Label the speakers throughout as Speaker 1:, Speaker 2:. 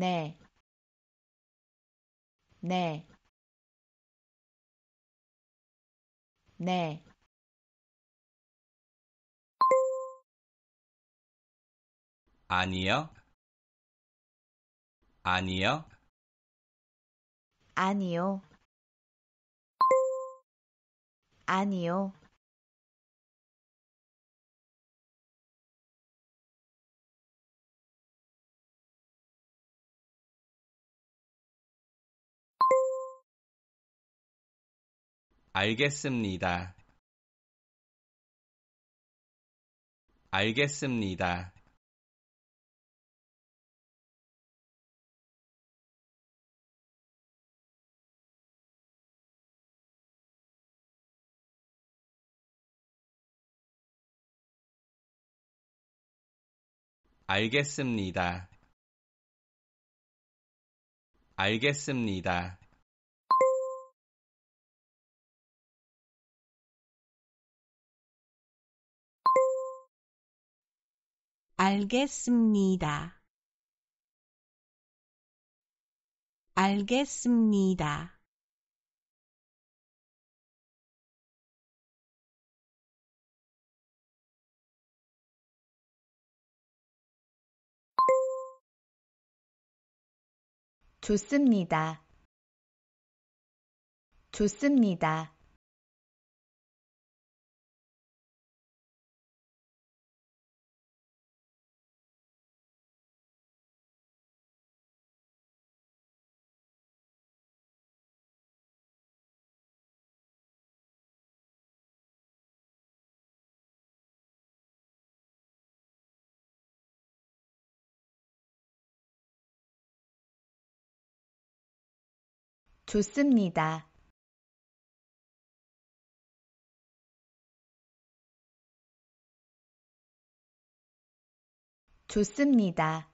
Speaker 1: 네. 네. 네. 아니요. 아니요. 아니요. 아니요. 알겠습니다. 알겠습니다. 알겠습니다. 알겠습니다. 알겠습니다. 알겠습니다. 좋습니다. 좋습니다. 좋습니다. 좋습니다.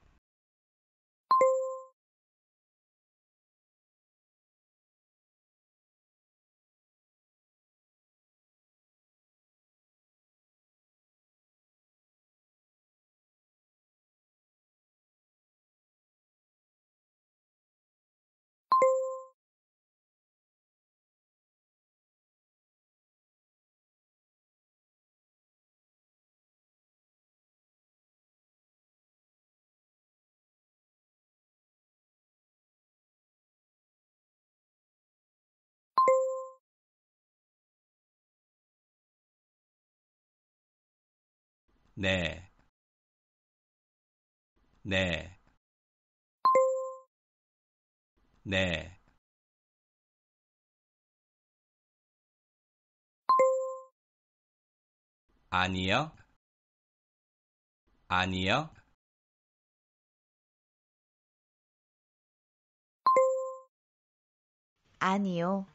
Speaker 1: 네. 네. 네. 아니요. 아니요. 아니요.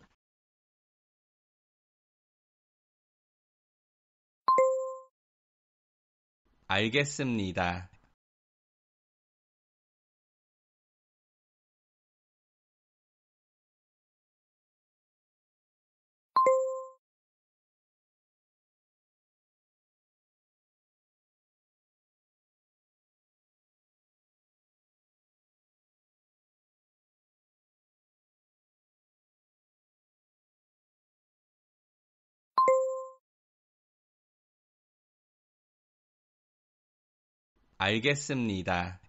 Speaker 1: 알겠습니다. 알겠습니다.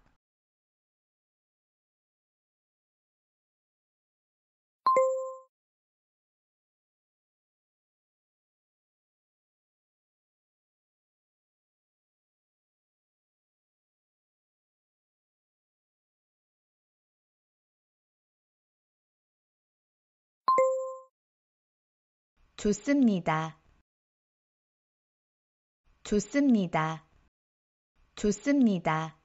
Speaker 1: 좋습니다. 좋습니다. 좋습니다.